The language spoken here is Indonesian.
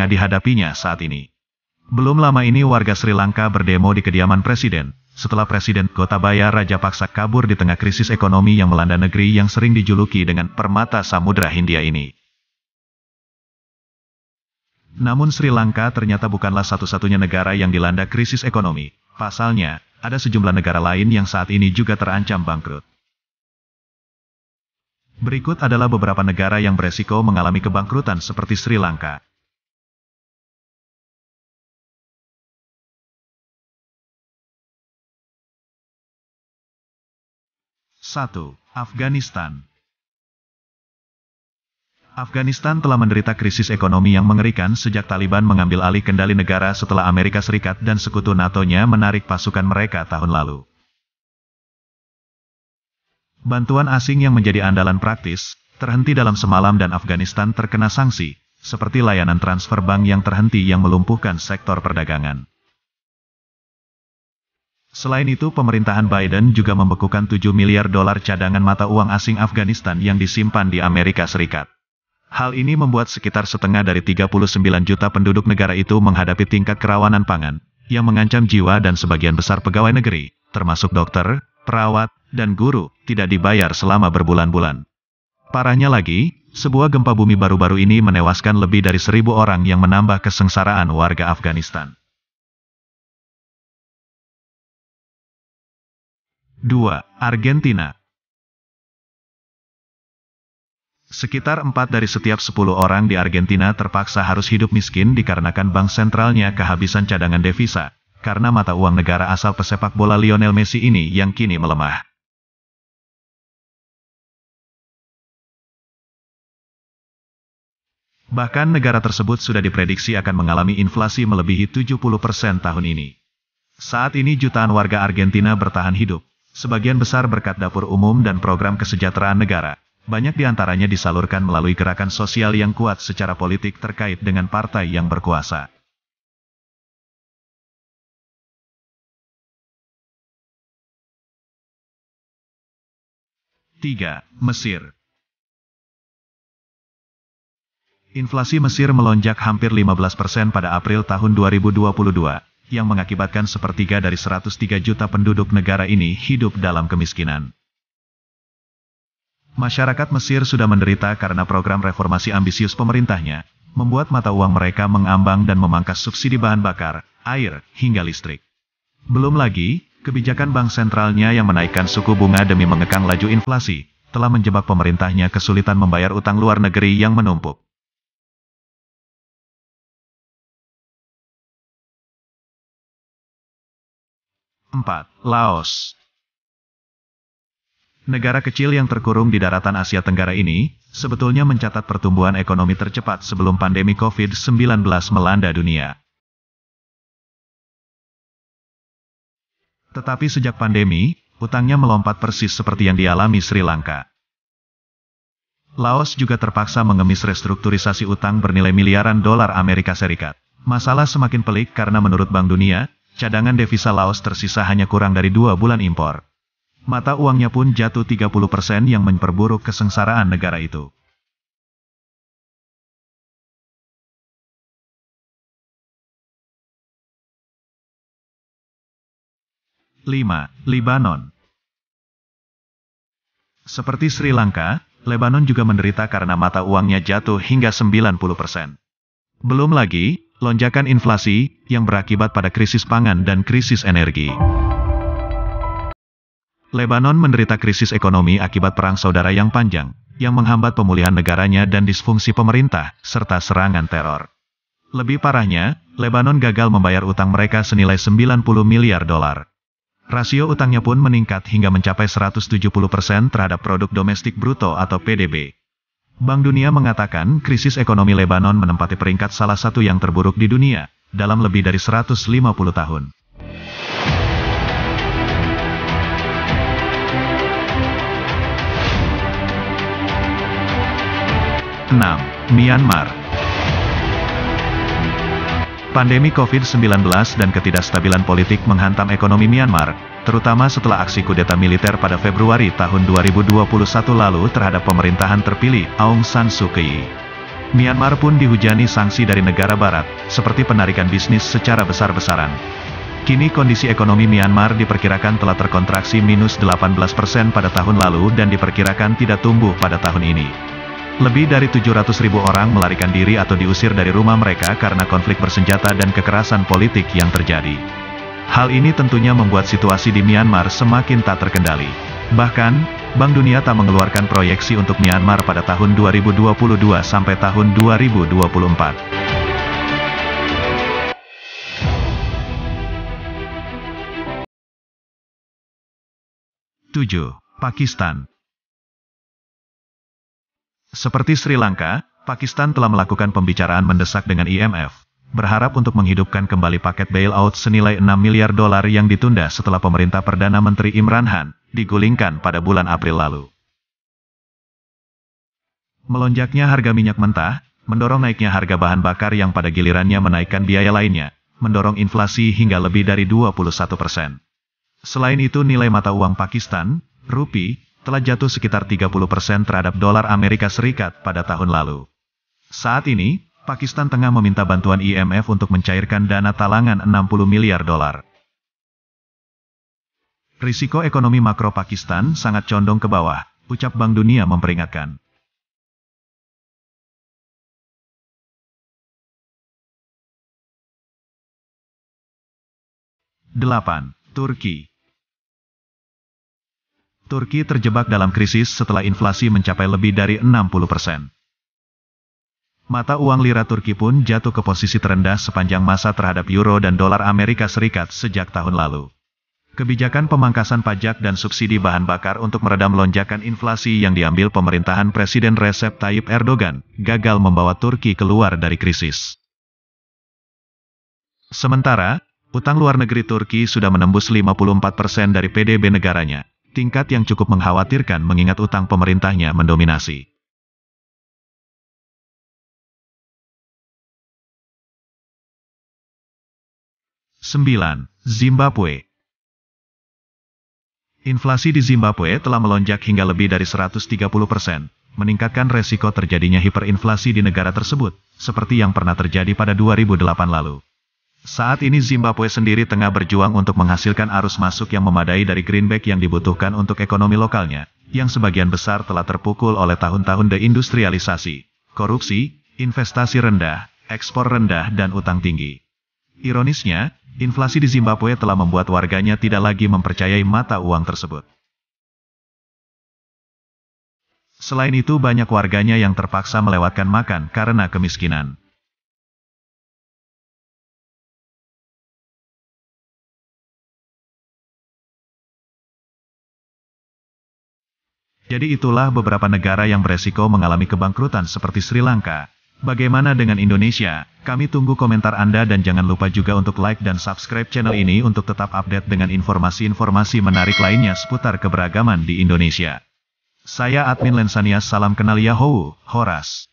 tengah dihadapinya saat ini. Belum lama ini warga Sri Lanka berdemo di kediaman Presiden, setelah Presiden Gotabaya paksa kabur di tengah krisis ekonomi yang melanda negeri yang sering dijuluki dengan permata samudera Hindia ini. Namun Sri Lanka ternyata bukanlah satu-satunya negara yang dilanda krisis ekonomi. Pasalnya, ada sejumlah negara lain yang saat ini juga terancam bangkrut. Berikut adalah beberapa negara yang beresiko mengalami kebangkrutan seperti Sri Lanka. 1. Afghanistan Afghanistan telah menderita krisis ekonomi yang mengerikan sejak Taliban mengambil alih kendali negara setelah Amerika Serikat dan sekutu NATO-nya menarik pasukan mereka tahun lalu. Bantuan asing yang menjadi andalan praktis, terhenti dalam semalam dan Afghanistan terkena sanksi, seperti layanan transfer bank yang terhenti yang melumpuhkan sektor perdagangan. Selain itu pemerintahan Biden juga membekukan 7 miliar dolar cadangan mata uang asing Afghanistan yang disimpan di Amerika Serikat. Hal ini membuat sekitar setengah dari 39 juta penduduk negara itu menghadapi tingkat kerawanan pangan, yang mengancam jiwa dan sebagian besar pegawai negeri, termasuk dokter, perawat, dan guru, tidak dibayar selama berbulan-bulan. Parahnya lagi, sebuah gempa bumi baru-baru ini menewaskan lebih dari seribu orang yang menambah kesengsaraan warga Afghanistan. 2. Argentina Sekitar 4 dari setiap 10 orang di Argentina terpaksa harus hidup miskin dikarenakan bank sentralnya kehabisan cadangan devisa, karena mata uang negara asal pesepak bola Lionel Messi ini yang kini melemah. Bahkan negara tersebut sudah diprediksi akan mengalami inflasi melebihi 70% tahun ini. Saat ini jutaan warga Argentina bertahan hidup, Sebagian besar berkat dapur umum dan program kesejahteraan negara, banyak diantaranya disalurkan melalui gerakan sosial yang kuat secara politik terkait dengan partai yang berkuasa. Tiga, Mesir Inflasi Mesir melonjak hampir 15% pada April tahun 2022, yang mengakibatkan sepertiga dari 103 juta penduduk negara ini hidup dalam kemiskinan. Masyarakat Mesir sudah menderita karena program reformasi ambisius pemerintahnya, membuat mata uang mereka mengambang dan memangkas subsidi bahan bakar, air, hingga listrik. Belum lagi, kebijakan bank sentralnya yang menaikkan suku bunga demi mengekang laju inflasi, telah menjebak pemerintahnya kesulitan membayar utang luar negeri yang menumpuk. 4. Laos Negara kecil yang terkurung di daratan Asia Tenggara ini, sebetulnya mencatat pertumbuhan ekonomi tercepat sebelum pandemi COVID-19 melanda dunia. Tetapi sejak pandemi, utangnya melompat persis seperti yang dialami Sri Lanka. Laos juga terpaksa mengemis restrukturisasi utang bernilai miliaran dolar Amerika Serikat. Masalah semakin pelik karena menurut Bank Dunia, cadangan devisa Laos tersisa hanya kurang dari dua bulan impor. Mata uangnya pun jatuh 30% persen yang memperburuk kesengsaraan negara itu. Lima, Libanon Seperti Sri Lanka, Lebanon juga menderita karena mata uangnya jatuh hingga 90%. persen. Belum lagi, lonjakan inflasi yang berakibat pada krisis pangan dan krisis energi. Lebanon menderita krisis ekonomi akibat perang saudara yang panjang, yang menghambat pemulihan negaranya dan disfungsi pemerintah, serta serangan teror. Lebih parahnya, Lebanon gagal membayar utang mereka senilai 90 miliar dolar. Rasio utangnya pun meningkat hingga mencapai 170% terhadap produk domestik bruto atau PDB. Bank Dunia mengatakan krisis ekonomi Lebanon menempati peringkat salah satu yang terburuk di dunia, dalam lebih dari 150 tahun. Enam, Myanmar Pandemi COVID-19 dan ketidakstabilan politik menghantam ekonomi Myanmar, terutama setelah aksi kudeta militer pada Februari tahun 2021 lalu terhadap pemerintahan terpilih Aung San Suu Kyi. Myanmar pun dihujani sanksi dari negara barat, seperti penarikan bisnis secara besar-besaran. Kini kondisi ekonomi Myanmar diperkirakan telah terkontraksi minus 18% pada tahun lalu dan diperkirakan tidak tumbuh pada tahun ini. Lebih dari 700 ribu orang melarikan diri atau diusir dari rumah mereka karena konflik bersenjata dan kekerasan politik yang terjadi. Hal ini tentunya membuat situasi di Myanmar semakin tak terkendali. Bahkan, Bank Dunia tak mengeluarkan proyeksi untuk Myanmar pada tahun 2022 sampai tahun 2024. Tujuh, Pakistan seperti Sri Lanka, Pakistan telah melakukan pembicaraan mendesak dengan IMF, berharap untuk menghidupkan kembali paket bailout senilai 6 miliar dolar yang ditunda setelah pemerintah Perdana Menteri Imran Khan digulingkan pada bulan April lalu. Melonjaknya harga minyak mentah, mendorong naiknya harga bahan bakar yang pada gilirannya menaikkan biaya lainnya, mendorong inflasi hingga lebih dari 21 persen. Selain itu nilai mata uang Pakistan, Rupi, telah jatuh sekitar 30% terhadap dolar Amerika Serikat pada tahun lalu. Saat ini, Pakistan tengah meminta bantuan IMF untuk mencairkan dana talangan 60 miliar dolar. Risiko ekonomi makro Pakistan sangat condong ke bawah, ucap Bank Dunia memperingatkan. Delapan, Turki Turki terjebak dalam krisis setelah inflasi mencapai lebih dari 60 persen. Mata uang lira Turki pun jatuh ke posisi terendah sepanjang masa terhadap euro dan dolar Amerika Serikat sejak tahun lalu. Kebijakan pemangkasan pajak dan subsidi bahan bakar untuk meredam lonjakan inflasi yang diambil pemerintahan Presiden Recep Tayyip Erdogan gagal membawa Turki keluar dari krisis. Sementara, utang luar negeri Turki sudah menembus 54% dari PDB negaranya, Tingkat yang cukup mengkhawatirkan mengingat utang pemerintahnya mendominasi. Sembilan, Zimbabwe Inflasi di Zimbabwe telah melonjak hingga lebih dari 130 persen, meningkatkan resiko terjadinya hiperinflasi di negara tersebut, seperti yang pernah terjadi pada 2008 lalu. Saat ini Zimbabwe sendiri tengah berjuang untuk menghasilkan arus masuk yang memadai dari greenback yang dibutuhkan untuk ekonomi lokalnya, yang sebagian besar telah terpukul oleh tahun-tahun deindustrialisasi, korupsi, investasi rendah, ekspor rendah dan utang tinggi. Ironisnya, inflasi di Zimbabwe telah membuat warganya tidak lagi mempercayai mata uang tersebut. Selain itu banyak warganya yang terpaksa melewatkan makan karena kemiskinan. Jadi itulah beberapa negara yang beresiko mengalami kebangkrutan seperti Sri Lanka. Bagaimana dengan Indonesia? Kami tunggu komentar Anda dan jangan lupa juga untuk like dan subscribe channel ini untuk tetap update dengan informasi-informasi menarik lainnya seputar keberagaman di Indonesia. Saya Admin Lensania, salam kenal Yahoo, Horas.